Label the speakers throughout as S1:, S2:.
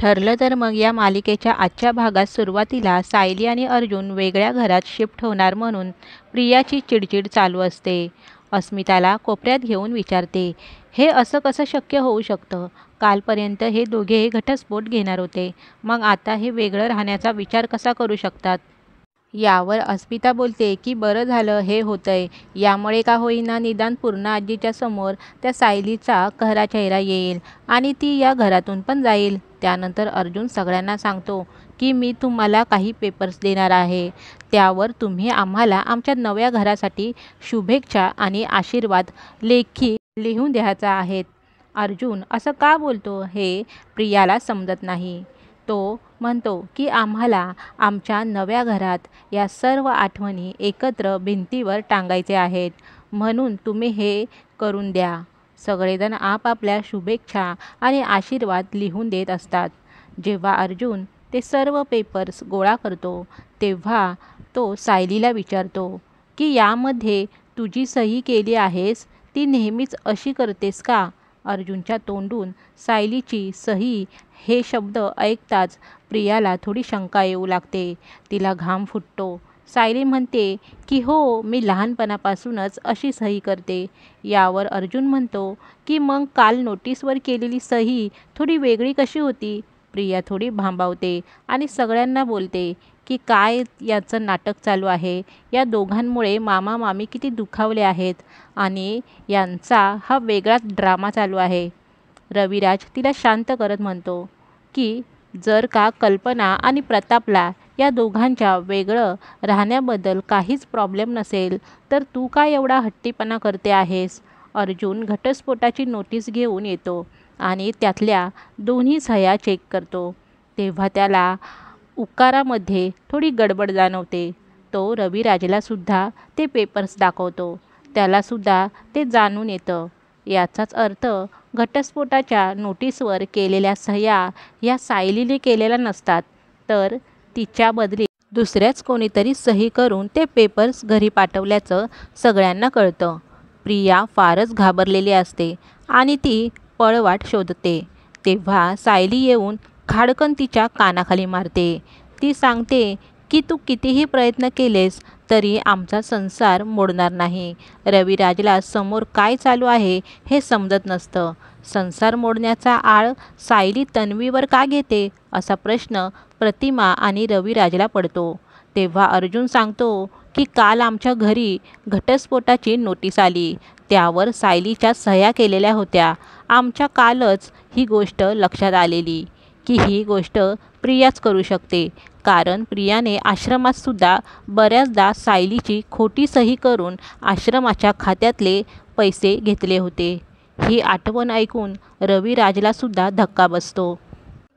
S1: ठरलं तर मग या मालिकेच्या आजच्या भागात सुरुवातीला सायली आणि अर्जुन वेगळ्या घरात शिफ्ट होणार म्हणून प्रियाची चिडचिड चालू असते अस्मिताला कोपऱ्यात घेऊन विचारते हे असं कसं शक्य होऊ शकतं कालपर्यंत हे दोघे घटस्फोट घेणार होते मग आता हे वेगळं राहण्याचा विचार कसा करू शकतात यावर अस्मिता बोलते की बरं झालं हे होतंय यामुळे का होईना निदान पूर्ण आजीच्या समोर त्या सायलीचा खरा चेहरा येईल आणि ती या घरातून पण जाईल त्यानंतर अर्जुन सगळ्यांना सांगतो की मी तुम्हाला काही पेपर्स देणार आहे त्यावर तुम्ही आम्हाला आमच्या नव्या घरासाठी शुभेच्छा आणि आशीर्वाद लेखी लिहून द्यायचा आहेत अर्जुन असं का बोलतो हे प्रियाला समजत नाही तो म्हणतो की आम्हाला आमच्या नव्या घरात या सर्व आठवणी एकत्र भिंतीवर टांगायचे आहेत म्हणून तुम्ही हे करून द्या सगळेजण आपापल्या शुभेच्छा आणि आशीर्वाद लिहून देत असतात जेव्हा अर्जुन ते सर्व पेपर्स गोळा करतो तेव्हा तो सायलीला विचारतो की यामध्ये तुझी सही केली आहेस ती नेहमीच अशी करतेस का अर्जुनच्या तोंडून सायलीची सही हे शब्द ऐकताच प्रियाला थोडी शंका येऊ लागते तिला घाम फुटतो सायली म्हणते की हो मी लहानपणापासूनच अशी सही करते यावर अर्जुन म्हणतो की मग काल नोटीसवर केलेली सही थोडी वेगळी कशी होती प्रिया थोडी भांबावते आणि सगळ्यांना बोलते की काय याचं नाटक चालू आहे या दोघांमुळे मामा मामी किती दुखावले आहेत आणि यांचा हा वेगळाच ड्रामा चालू आहे रविराज तिला शांत करत म्हणतो की जर का कल्पना आणि प्रतापला या दोघांच्या वेगळं राहण्याबद्दल काहीच प्रॉब्लेम नसेल तर तू का एवढा हट्टीपणा करते आहेस अर्जुन घटस्फोटाची नोटीस घेऊन येतो आणि त्यातल्या दोन्ही सह्या चेक करतो तेव्हा त्याला उकारामध्ये थोडी गडबड जाणवते तो रविराजलासुद्धा ते पेपर्स दाखवतो त्यालासुद्धा ते जाणून येतं याचाच अर्थ घटस्फोटाच्या नोटीसवर केलेल्या सह्या या सायलीने केलेल्या नसतात तर तिच्या बदली दुसऱ्याच कोणीतरी सही करून ते पेपर्स घरी पाठवल्याचं सगळ्यांना कळतं प्रिया फारच घाबरलेली असते आणि ती पळवाट शोधते तेव्हा सायली येऊन खाडकन तिच्या कानाखाली मारते ती सांगते की तू कितीही प्रयत्न केलेस तरी आमचा संसार मोडणार नाही रविराजला समोर काय चालू आहे हे समजत नसतं संसार मोडण्याचा आळ सायली तन्वीवर का घेते असा प्रश्न प्रतिमा आणि रविराजला पडतो तेव्हा अर्जुन सांगतो की काल आमच्या घरी घटस्फोटाची नोटीस आली त्यावर सायलीच्या सह्या केलेल्या होत्या आमच्या कालच ही गोष्ट लक्षात आलेली की ही गोष्ट प्रियाच करू शकते कारण प्रियाने आश्रमातसुद्धा बऱ्याचदा सायलीची खोटी सही करून आश्रमाच्या खात्यातले पैसे घेतले होते ही आठवण ऐकून रविराजलासुद्धा धक्का बसतो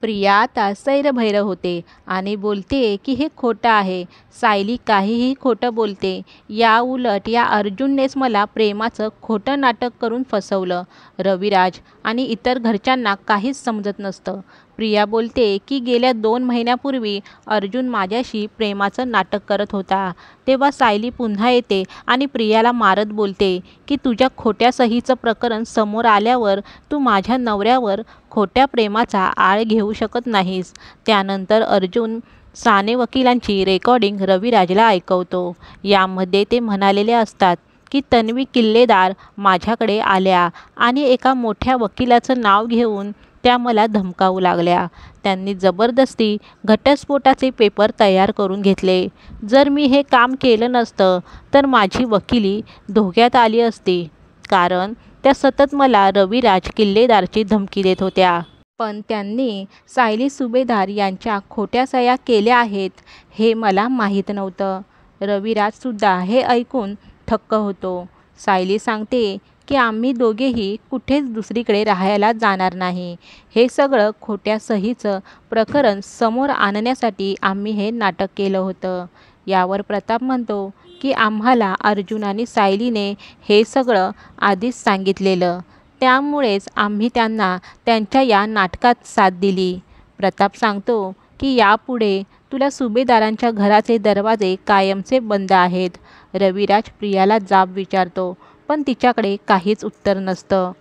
S1: प्रिया आता सैरभैर होते आणि बोलते की हे खोटं आहे सायली काहीही खोटं बोलते या उलट या अर्जुननेच मला प्रेमाचं खोटं नाटक करून फसवलं रविराज आणि इतर घरच्यांना काहीच समजत नसतं प्रिया बोलते की गेल्या दोन महिन्यापूर्वी अर्जुन माझ्याशी प्रेमाचं नाटक करत होता तेव्हा सायली पुन्हा येते आणि प्रियाला मारत बोलते की तुझ्या खोट्या सहीचं प्रकरण समोर आल्यावर तू माझ्या नवऱ्यावर खोट्या प्रेमाचा आळ घेऊ शकत नाहीस त्यानंतर अर्जुन साने वकिलांची रेकॉर्डिंग रविराजला ऐकवतो यामध्ये ते म्हणालेले असतात की तन्वी किल्लेदार माझ्याकडे आल्या आणि एका मोठ्या वकिलाचं नाव घेऊन त्या मला धमकावू लागल्या त्यांनी जबरदस्ती घटस्फोटाचे पेपर तयार करून घेतले जर मी हे काम केलं नसतं तर माझी वकिली धोक्यात आली असती कारण त्या सतत मला रविराज किल्लेदारची धमकी देत होत्या पण त्यांनी सायली सुभेदार यांच्या खोट्या सया केल्या आहेत हे मला माहीत नव्हतं रविराजसुद्धा हे ऐकून थक्क होतो सायली सांगते की आम्ही दोघेही कुठेच दुसरीकडे राहायला जाणार नाही हे सगळं खोट्या सहीचं प्रकरण समोर आणण्यासाठी आम्ही हे नाटक केलं होतं यावर प्रताप म्हणतो की आम्हाला अर्जुन आणि सायलीने हे सगळं आधीच सांगितलेलं त्यामुळेच आम्ही त्यांना त्यांच्या या नाटकात साथ दिली प्रताप सांगतो की यापुढे तुला सुभेदारांच्या घराचे दरवाजे कायमचे बंद आहेत रविराज प्रियाला जाब विचारतो पण तिच्याकडे काहीच उत्तर नसतं